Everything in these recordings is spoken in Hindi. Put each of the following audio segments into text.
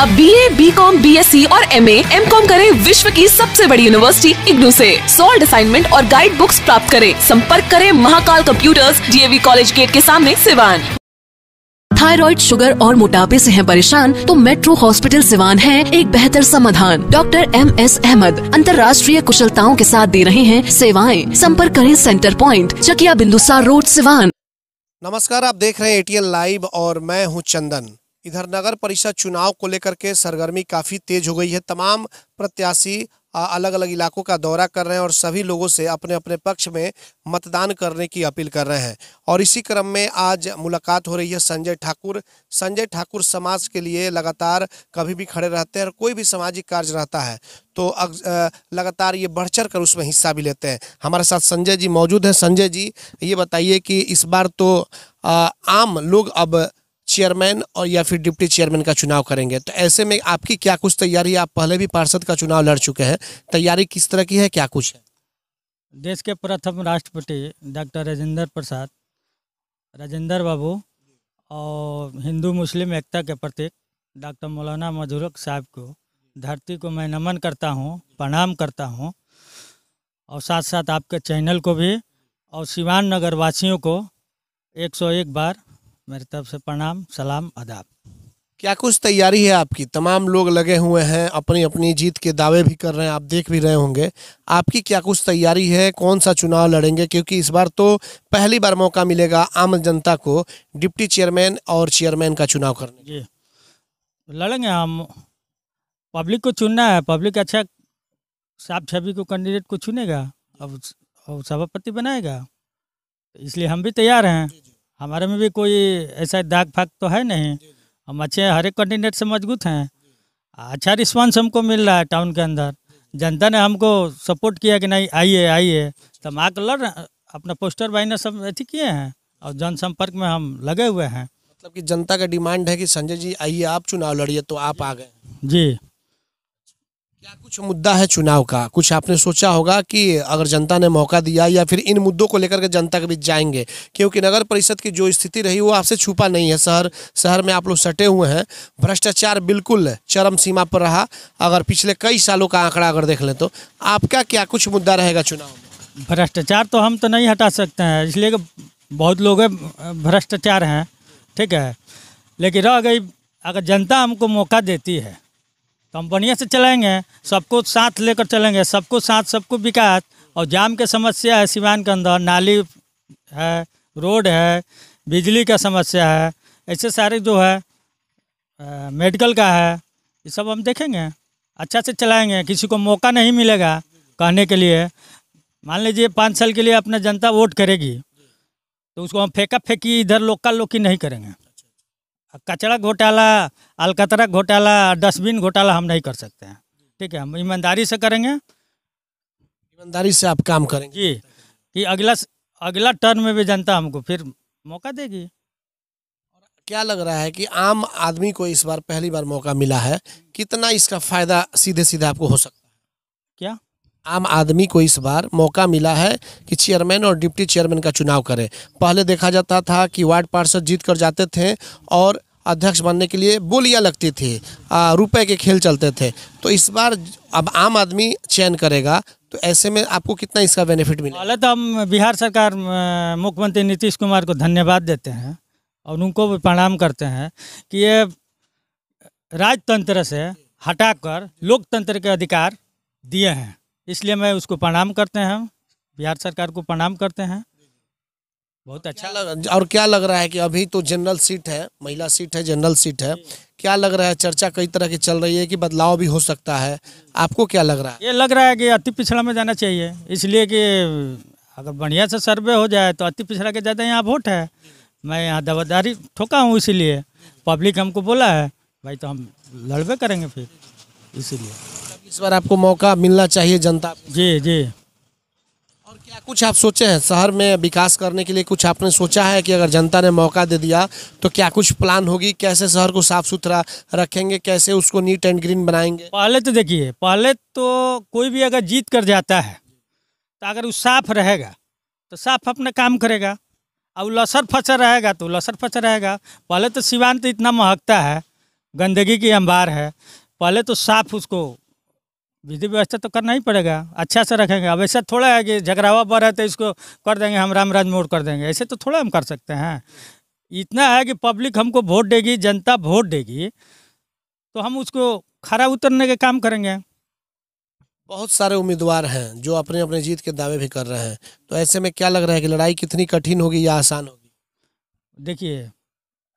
अब B B A com B S C और एम ए एम कॉम करे विश्व की सबसे बड़ी यूनिवर्सिटी इग्नू ऐसी सोल्ड असाइनमेंट और गाइड बुक्स प्राप्त करें संपर्क करें Mahakal computers DAV college gate के सामने सिवान थायराइड शुगर और मोटापे से हैं परेशान तो मेट्रो हॉस्पिटल सिवान है एक बेहतर समाधान डॉक्टर एम एस अहमद अंतर्राष्ट्रीय कुशलताओं के साथ दे रहे हैं सेवाएं संपर्क करें centre point Chakiya Bindusar road Siwan नमस्कार आप देख रहे हैं एटीएल लाइव और मैं हूं चंदन इधर नगर परिषद चुनाव को लेकर के सरगर्मी काफ़ी तेज हो गई है तमाम प्रत्याशी अलग अलग इलाकों का दौरा कर रहे हैं और सभी लोगों से अपने अपने पक्ष में मतदान करने की अपील कर रहे हैं और इसी क्रम में आज मुलाकात हो रही है संजय ठाकुर संजय ठाकुर समाज के लिए लगातार कभी भी खड़े रहते हैं और कोई भी सामाजिक कार्य रहता है तो लगातार ये बढ़ चढ़ कर उसमें हिस्सा भी लेते हैं हमारे साथ संजय जी मौजूद हैं संजय जी ये बताइए कि इस बार तो आम लोग अब चेयरमैन और या फिर डिप्टी चेयरमैन का चुनाव करेंगे तो ऐसे में आपकी क्या कुछ तैयारी आप पहले भी पार्षद का चुनाव लड़ चुके हैं तैयारी किस तरह की है क्या कुछ है देश के प्रथम राष्ट्रपति डॉक्टर राजेंद्र प्रसाद राजेंद्र बाबू और हिंदू मुस्लिम एकता के प्रतीक डॉक्टर मौलाना मजरूक साहब को धरती को मैं नमन करता हूँ प्रणाम करता हूँ और साथ साथ आपके चैनल को भी और सिवान नगर वासियों को 101 बार मेरे तरफ से प्रणाम सलाम आदाब क्या कुछ तैयारी है आपकी तमाम लोग लगे हुए हैं अपनी अपनी जीत के दावे भी कर रहे हैं आप देख भी रहे होंगे आपकी क्या कुछ तैयारी है कौन सा चुनाव लड़ेंगे क्योंकि इस बार तो पहली बार मौका मिलेगा आम जनता को डिप्टी चेयरमैन और चेयरमैन का चुनाव करने जी लड़ेंगे हम पब्लिक को चुनना है पब्लिक अच्छा साफ छवि को कैंडिडेट को चुनेगा अब सभापति बनाएगा इसलिए हम भी तैयार हैं हमारे में भी कोई ऐसा दाग फाग तो है नहीं हम अच्छे हर एक कैंडिडेट से मजबूत हैं अच्छा रिस्पांस हमको मिल रहा है टाउन के अंदर जनता ने हमको सपोर्ट किया कि नहीं आइए आइए तो माँ कलर अपना पोस्टर बाइनर सब अथी किए हैं और जनसंपर्क में हम लगे हुए हैं मतलब कि जनता का डिमांड है कि संजय जी आइए आप चुनाव लड़िए तो आप आ गए जी क्या कुछ मुद्दा है चुनाव का कुछ आपने सोचा होगा कि अगर जनता ने मौका दिया या फिर इन मुद्दों को लेकर के जनता के बीच जाएंगे क्योंकि नगर परिषद की जो स्थिति रही वो आपसे छुपा नहीं है शहर शहर में आप लोग सटे हुए हैं भ्रष्टाचार बिल्कुल चरम सीमा पर रहा अगर पिछले कई सालों का आंकड़ा अगर देख लें तो आपका क्या कुछ मुद्दा रहेगा चुनाव में भ्रष्टाचार तो हम तो नहीं हटा सकते हैं इसलिए बहुत लोग भ्रष्टाचार हैं ठीक है लेकिन रह गई अगर जनता हमको मौका देती है तो हम बढ़िया से चलाएंगे सबको साथ लेकर चलेंगे सबको साथ सबको विकास और जाम के समस्या है सिवान के अंदर नाली है रोड है बिजली का समस्या है ऐसे सारे जो है आ, मेडिकल का है ये सब हम देखेंगे अच्छा से चलाएंगे किसी को मौका नहीं मिलेगा कहने के लिए मान लीजिए पाँच साल के लिए अपना जनता वोट करेगी तो उसको हम फेंका फेंकी इधर लोकल लोग की नहीं करेंगे कचरा घोटाला अलकतरा घोटाला डस्टबिन घोटाला हम नहीं कर सकते हैं ठीक है हम ईमानदारी से करेंगे ईमानदारी से आप काम करेंगे जी कि अगला अगला टर्न में भी जनता हमको फिर मौका देगी क्या लग रहा है कि आम आदमी को इस बार पहली बार मौका मिला है कितना इसका फायदा सीधे सीधे आपको हो सकता है क्या आम आदमी को इस बार मौका मिला है कि चेयरमैन और डिप्टी चेयरमैन का चुनाव करें पहले देखा जाता था कि वार्ड पार्षद जीत कर जाते थे और अध्यक्ष बनने के लिए बोलियाँ लगती थी रुपए के खेल चलते थे तो इस बार अब आम आदमी चयन करेगा तो ऐसे में आपको कितना इसका बेनिफिट मिला पहले तो हम बिहार सरकार मुख्यमंत्री नीतीश कुमार को धन्यवाद देते हैं और उनको भी प्रणाम करते हैं कि ये राजतंत्र से हटाकर लोकतंत्र के अधिकार दिए हैं इसलिए मैं उसको प्रणाम करते हैं बिहार सरकार को प्रणाम करते हैं बहुत अच्छा लग, और क्या लग रहा है कि अभी तो जनरल सीट है महिला सीट है जनरल सीट है क्या लग रहा है चर्चा कई तरह की चल रही है कि बदलाव भी हो सकता है आपको क्या लग रहा है ये लग रहा है कि अति पिछड़ा में जाना चाहिए इसलिए कि अगर बढ़िया से सर्वे हो जाए तो अति पिछड़ा के ज़्यादा यहाँ वोट है मैं यहाँ दवादारी ठोका हूँ इसीलिए पब्लिक हमको बोला है भाई तो हम लड़बे करेंगे फिर इसीलिए इस बार आपको मौका मिलना चाहिए जनता जी जी और क्या कुछ आप सोचे हैं शहर में विकास करने के लिए कुछ आपने सोचा है कि अगर जनता ने मौका दे दिया तो क्या कुछ प्लान होगी कैसे शहर को साफ सुथरा रखेंगे कैसे उसको नीट एंड ग्रीन बनाएंगे पहले तो देखिए पहले तो कोई भी अगर जीत कर जाता है तो अगर वो साफ रहेगा तो साफ अपना काम करेगा अब लसर फसर रहेगा तो लसर फसर रहेगा पहले तो सिवान तो इतना महकता है गंदगी की अंबार है पहले तो साफ उसको विधि व्यवस्था तो करना ही पड़ेगा अच्छा से रखेंगे अब ऐसा थोड़ा है कि झगड़ावा पर है तो इसको कर देंगे हम राज मोड़ कर देंगे ऐसे तो थोड़ा हम कर सकते हैं इतना है कि पब्लिक हमको वोट देगी जनता वोट देगी तो हम उसको खरा उतरने के काम करेंगे बहुत सारे उम्मीदवार हैं जो अपने अपने जीत के दावे भी कर रहे हैं तो ऐसे में क्या लग रहा है कि लड़ाई कितनी कठिन होगी या आसान होगी देखिए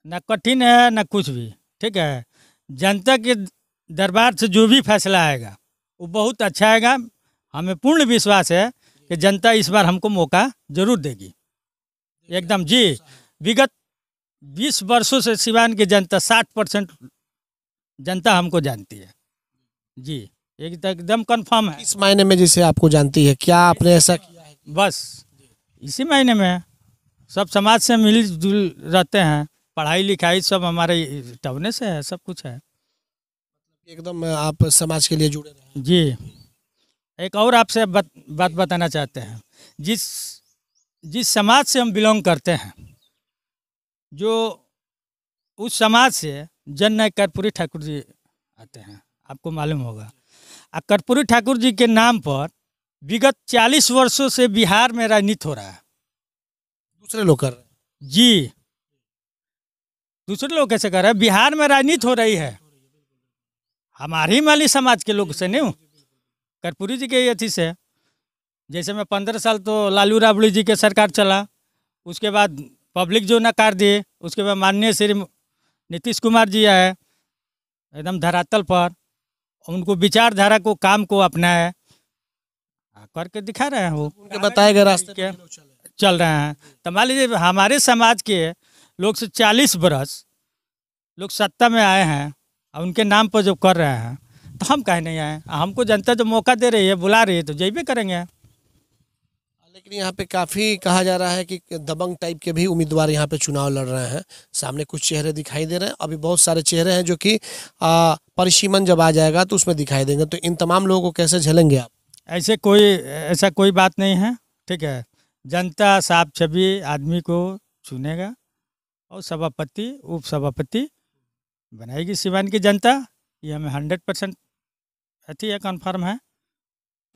न कठिन है न कुछ भी ठीक है जनता के दरबार से जो भी फैसला आएगा वो बहुत अच्छा आएगा हमें पूर्ण विश्वास है कि जनता इस बार हमको मौका जरूर देगी एकदम जी विगत 20 वर्षों से सिवान की जनता 60 परसेंट जनता हमको जानती है जी तो एकदम कंफर्म है इस महीने में जिसे आपको जानती है क्या आपने ऐसा किया है बस इसी महीने में सब समाज से मिलजुल रहते हैं पढ़ाई लिखाई सब हमारे टवने से है सब कुछ है एकदम आप समाज के लिए जुड़े रहे जी एक और आपसे बात बात बताना चाहते हैं जिस जिस समाज से हम बिलोंग करते हैं जो उस समाज से जन नायक कर्पूरी ठाकुर जी आते हैं आपको मालूम होगा और कर्पूरी ठाकुर जी के नाम पर विगत चालीस वर्षों से बिहार में राजनीति हो रहा है दूसरे लोग कर रहे हैं जी दूसरे लोग कैसे कर रहे हैं बिहार में राजनीति हो रही है हमारे ही माली समाज के लोग से नहीं कर्पूरी जी के अथी से जैसे मैं पंद्रह साल तो लालू राबड़ी जी के सरकार चला उसके बाद पब्लिक जो नकार दिए उसके बाद माननीय श्री नीतीश कुमार जी आए एकदम धरातल पर उनको विचारधारा को काम को अपना है हाँ, करके दिखा रहे हैं वो उनके बताए गए रास्ते के चल रहे हैं तो मान लीजिए हमारे समाज के लोग से चालीस बरस लोग सत्ता में आए हैं अब उनके नाम पर जब कर रहे हैं तो हम कहे नहीं आए हमको जनता जब मौका दे रही है बुला रही है तो जेबे करेंगे लेकिन यहाँ पे काफ़ी कहा जा रहा है कि दबंग टाइप के भी उम्मीदवार यहाँ पे चुनाव लड़ रहे हैं सामने कुछ चेहरे दिखाई दे रहे हैं अभी बहुत सारे चेहरे हैं जो कि परिसीमन जब आ जाएगा तो उसमें दिखाई देंगे तो इन तमाम लोगों को कैसे झेलेंगे आप ऐसे कोई ऐसा कोई बात नहीं है ठीक है जनता साफ छवि आदमी को चुनेगा और सभापति उप सभापति बनाएगी सिवान की जनता ये हमें हंड्रेड परसेंट अति है कन्फर्म है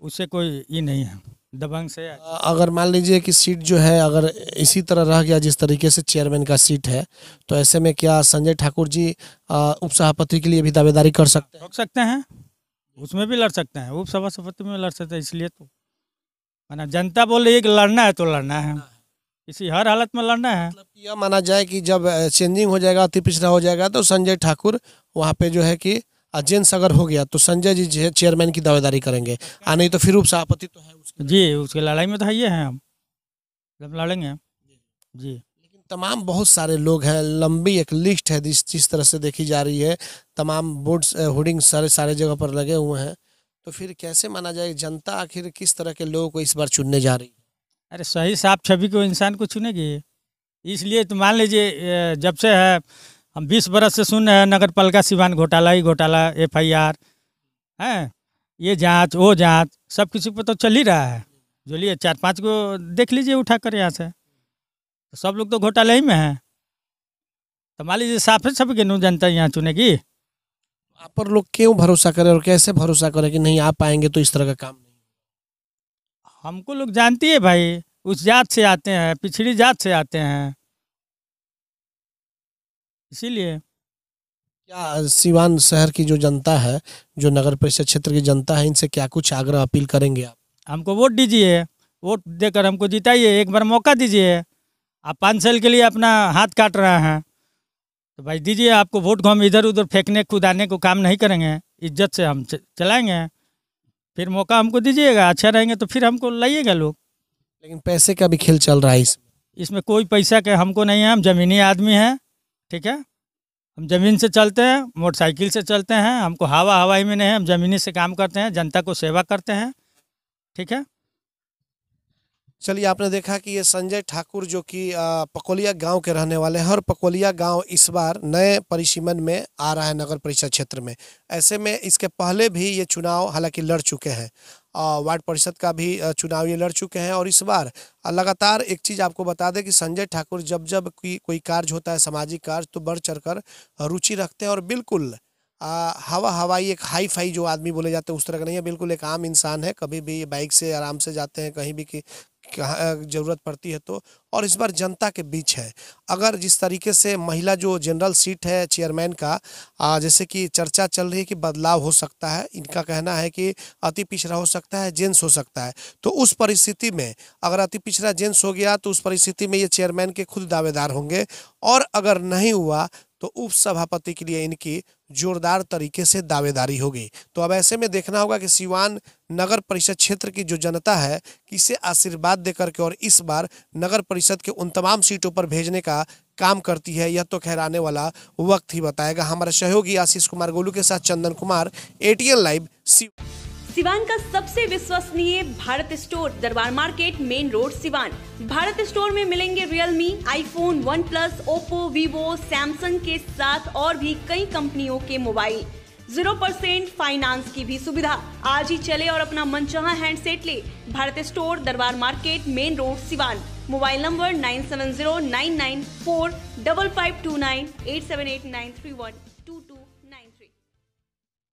उससे कोई ये नहीं है दबंग से अगर मान लीजिए कि सीट जो है अगर इसी तरह रह गया जिस तरीके से चेयरमैन का सीट है तो ऐसे में क्या संजय ठाकुर जी उप सभापति के लिए भी दावेदारी कर सकते हैं रोक सकते हैं उसमें भी लड़ सकते हैं उप सभापति में लड़ सकते हैं इसलिए तो माना जनता बोल रही है कि लड़ना है तो लड़ना है इसी हर हालत में लड़ना है मतलब यह माना जाए कि जब चेंजिंग हो जाएगा अति पिछड़ा हो जाएगा तो संजय ठाकुर वहाँ पे जो है कि अजेंस अगर हो गया तो संजय जी चेयरमैन की दावेदारी करेंगे आ नहीं तो फिर सभापति तो है उसके जी उसके लड़ाई में तो है ये हैं हम जब लड़ेंगे जी लेकिन तमाम बहुत सारे लोग हैं लंबी एक लिस्ट है जिस जिस तरह से देखी जा रही है तमाम बोर्ड्स होर्डिंग सारे सारे जगह पर लगे हुए हैं तो फिर कैसे माना जाए जनता आखिर किस तरह के लोगों को इस बार चुनने जा रही है अरे सही साफ छवि को इंसान को चुनेगी इसलिए तो मान लीजिए जब से है हम बीस बरस से सुन रहे हैं नगर पालिका सिवान घोटाला ही घोटाला एफ आई आर है ये जांच वो जांच सब किसी पर तो चल ही रहा है बोलिए चार पांच को देख लीजिए उठा कर यहाँ से तो सब लोग तो घोटाले ही में हैं तो मान लीजिए साफ है सब नू जनता यहाँ चुनेगी आप पर लोग क्यों भरोसा करें और कैसे भरोसा करें कि नहीं आप आएंगे तो इस तरह का काम हमको लोग जानती है भाई उस जात से आते हैं पिछड़ी जात से आते हैं इसीलिए क्या सिवान शहर की जो जनता है जो नगर परिषद क्षेत्र की जनता है इनसे क्या कुछ आग्रह अपील करेंगे आप हमको वोट दीजिए वोट देकर हमको जिताइए एक बार मौका दीजिए आप पाँच साल के लिए अपना हाथ काट रहे हैं तो भाई दीजिए आपको वोट को हम इधर उधर फेंकने कूदाने को काम नहीं करेंगे इज्जत से हम चलाएंगे फिर मौका हमको दीजिएगा अच्छा रहेंगे तो फिर हमको लाइएगा लोग लेकिन पैसे का भी खेल चल रहा है इसमें इसमें कोई पैसा के हमको नहीं है हम ज़मीनी आदमी हैं ठीक है हम ज़मीन से चलते हैं मोटरसाइकिल से चलते हैं हमको हवा हवाई में नहीं है हम ज़मीनी से काम करते हैं जनता को सेवा करते हैं ठीक है चलिए आपने देखा कि ये संजय ठाकुर जो कि पकोलिया गांव के रहने वाले हैं और पकोलिया गांव इस बार नए परिसीमन में आ रहा है नगर परिषद क्षेत्र में ऐसे में इसके पहले भी ये चुनाव हालांकि लड़ चुके हैं वार्ड परिषद का भी चुनाव ये लड़ चुके हैं और इस बार लगातार एक चीज़ आपको बता दें कि संजय ठाकुर जब जब की कोई कार्य होता है सामाजिक कार्य तो बढ़ चढ़ कर रुचि रखते हैं और बिल्कुल आ, हवा हवाई एक हाई फाई जो आदमी बोले जाते हैं उस तरह का नहीं है बिल्कुल एक आम इंसान है कभी भी बाइक से आराम से जाते हैं कहीं भी कि ज़रूरत पड़ती है तो और इस बार जनता के बीच है अगर जिस तरीके से महिला जो जनरल सीट है चेयरमैन का आ, जैसे कि चर्चा चल रही है कि बदलाव हो सकता है इनका कहना है कि अति पिछड़ा हो सकता है जेंट्स हो सकता है तो उस परिस्थिति में अगर अति पिछड़ा जेंट्स हो गया तो उस परिस्थिति में ये चेयरमैन के खुद दावेदार होंगे और अगर नहीं हुआ तो उपसभापति के लिए इनकी जोरदार तरीके से दावेदारी होगी तो अब ऐसे में देखना होगा कि सीवान नगर परिषद क्षेत्र की जो जनता है किसे आशीर्वाद देकर के और इस बार नगर परिषद के उन तमाम सीटों पर भेजने का काम करती है यह तो खैराने वाला वक्त ही बताएगा हमारे सहयोगी आशीष कुमार गोलू के साथ चंदन कुमार एटीएल लाइव सिवान का सबसे विश्वसनीय Bharat store Darbar market main road Siwan Bharat store में मिलेंगे Realme iPhone OnePlus Oppo Vivo Samsung के साथ और भी कई कंपनियों के मोबाइल जीरो परसेंट फाइनेंस की भी सुविधा आज ही चले और अपना मनचाहा हैंडसेट ले Bharat store Darbar market main road Siwan mobile number nine seven zero nine nine four double five two nine eight seven eight nine three one